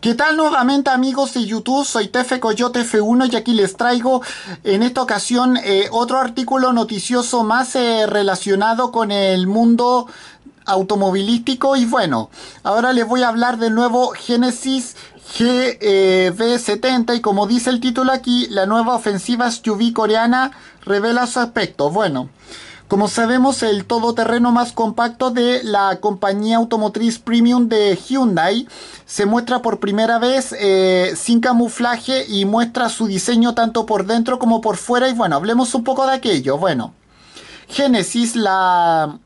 ¿Qué tal nuevamente amigos de YouTube? Soy Tefe Coyote F1 y aquí les traigo en esta ocasión eh, otro artículo noticioso más eh, relacionado con el mundo automovilístico y bueno, ahora les voy a hablar del nuevo Genesis gv 70 e y como dice el título aquí, la nueva ofensiva SUV coreana revela su aspecto. Bueno, como sabemos, el todoterreno más compacto de la compañía automotriz premium de Hyundai se muestra por primera vez eh, sin camuflaje y muestra su diseño tanto por dentro como por fuera. Y bueno, hablemos un poco de aquello. Bueno, Genesis, la,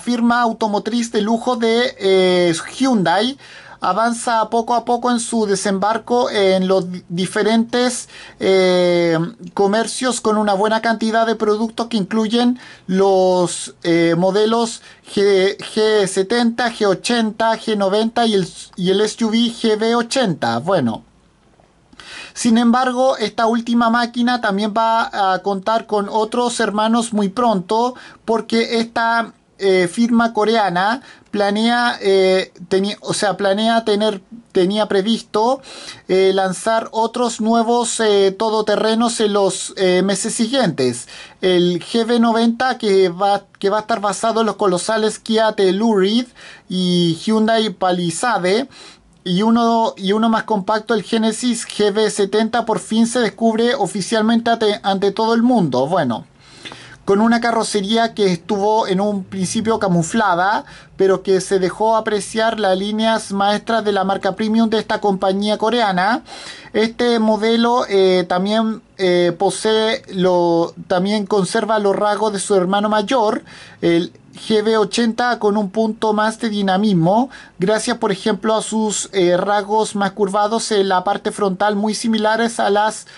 firma automotriz de lujo de eh, Hyundai, avanza poco a poco en su desembarco en los diferentes eh, comercios con una buena cantidad de productos que incluyen los eh, modelos G, 70 G80, G90 y el, y el SUV GB80. Bueno. Sin embargo, esta última máquina también va a contar con otros hermanos muy pronto porque esta eh, firma coreana planea, eh, o sea, planea tener, tenía previsto eh, lanzar otros nuevos todoterrenos en los meses siguientes. El GV90 que va, que va a estar basado en los colosales Kia Telluride y Hyundai Palisade y uno, y uno más compacto, el Genesis GV70, por fin se descubre oficialmente ante, ante, todo el mundo. Bueno, con una carrocería que estuvo en un principio camuflada, pero que se dejó apreciar las líneas maestras de la marca premium de esta compañía coreana. Este modelo eh, también eh, posee lo, también conserva los rasgos de su hermano mayor, el GB80 con un punto más de dinamismo, gracias por ejemplo a sus eh, rasgos más curvados en la parte frontal muy similares a las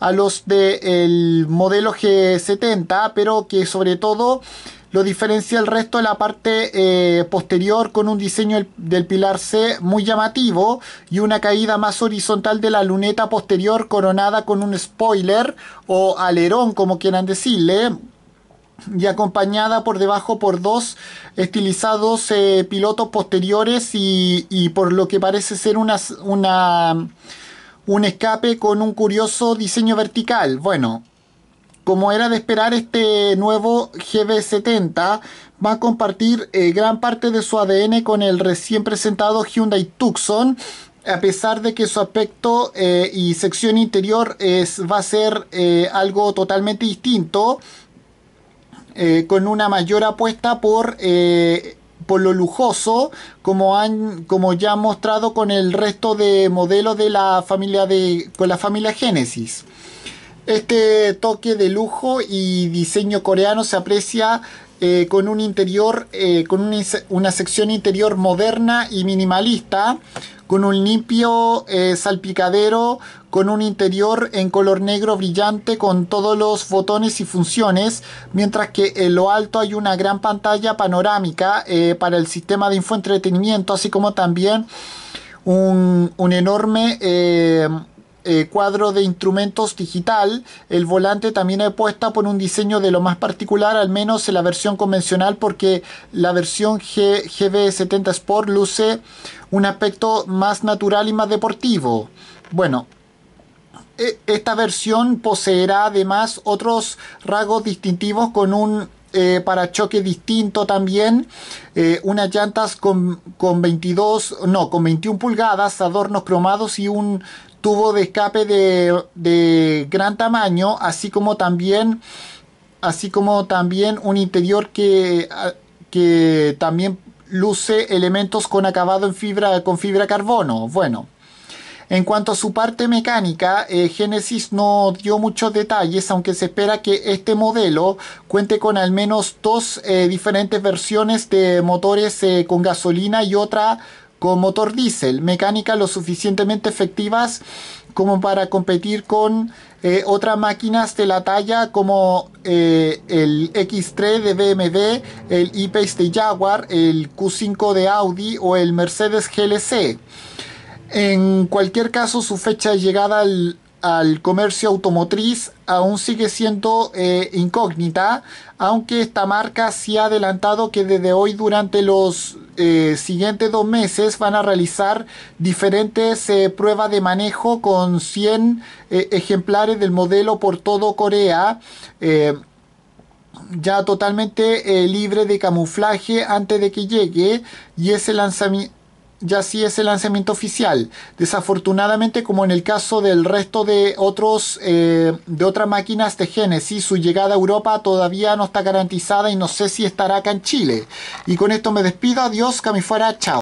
a los del modelo G70, pero que sobre todo lo diferencia el resto de la parte eh, posterior con un diseño del, pilar C muy llamativo y una caída más horizontal de la luneta posterior coronada con un spoiler o alerón como quieran decirle y acompañada por debajo por dos estilizados eh, pilotos posteriores y, y, por lo que parece ser una, una un escape con un curioso diseño vertical. Bueno, como era de esperar, este nuevo GB70 va a compartir eh, gran parte de su ADN con el recién presentado Hyundai Tucson, a pesar de que su aspecto eh, y sección interior es, va a ser eh, algo totalmente distinto, con una mayor apuesta por por lo lujoso como han como ya han mostrado con el resto de modelos de la familia de con la familia Genesis. Este toque de lujo y diseño coreano se aprecia eh, con un interior, eh, con una sección interior moderna y minimalista, con un limpio eh, salpicadero, con un interior en color negro brillante con todos los botones y funciones, mientras que en lo alto hay una gran pantalla panorámica para el sistema de infoentretenimiento, así como también un, un enorme eh, cuadro de instrumentos digital, el volante también puesta por un diseño de lo más particular, al menos en la versión convencional, porque la versión G GB70 Sport luce un aspecto más natural y más deportivo. Bueno, e, esta versión poseerá además otros rasgos distintivos con un eh, parachoque distinto también, eh, unas llantas con, con, 22, no, con 21 pulgadas, adornos cromados y un tubo de escape de, gran tamaño, así como también, así como también un interior que, que también luce elementos con acabado en fibra, con fibra carbono. Bueno, en cuanto a su parte mecánica, eh, Genesis no dio muchos detalles, aunque se espera que este modelo cuente con al menos dos eh, diferentes versiones de motores eh, con gasolina y otra motor diésel, mecánicas lo suficientemente efectivas como para competir con eh, otras máquinas de la talla como eh, el X3 de BMW, el E-Pace de Jaguar, el Q5 de Audi o el Mercedes GLC. En cualquier caso, su fecha de llegada al, comercio automotriz aún sigue siendo eh, incógnita, aunque esta marca sí ha adelantado que desde hoy durante los eh, siguiente dos meses van a realizar diferentes eh, pruebas de manejo con 100 eh, ejemplares del modelo por todo Corea ya totalmente libre de camuflaje antes de que llegue y ese lanzamiento ya sí es el lanzamiento oficial. Desafortunadamente, como en el caso del resto de otros eh, de otras máquinas de Genesis, su llegada a Europa todavía no está garantizada y no sé si estará acá en Chile. Y con esto me despido, adiós, Camifuera. fuera, chao.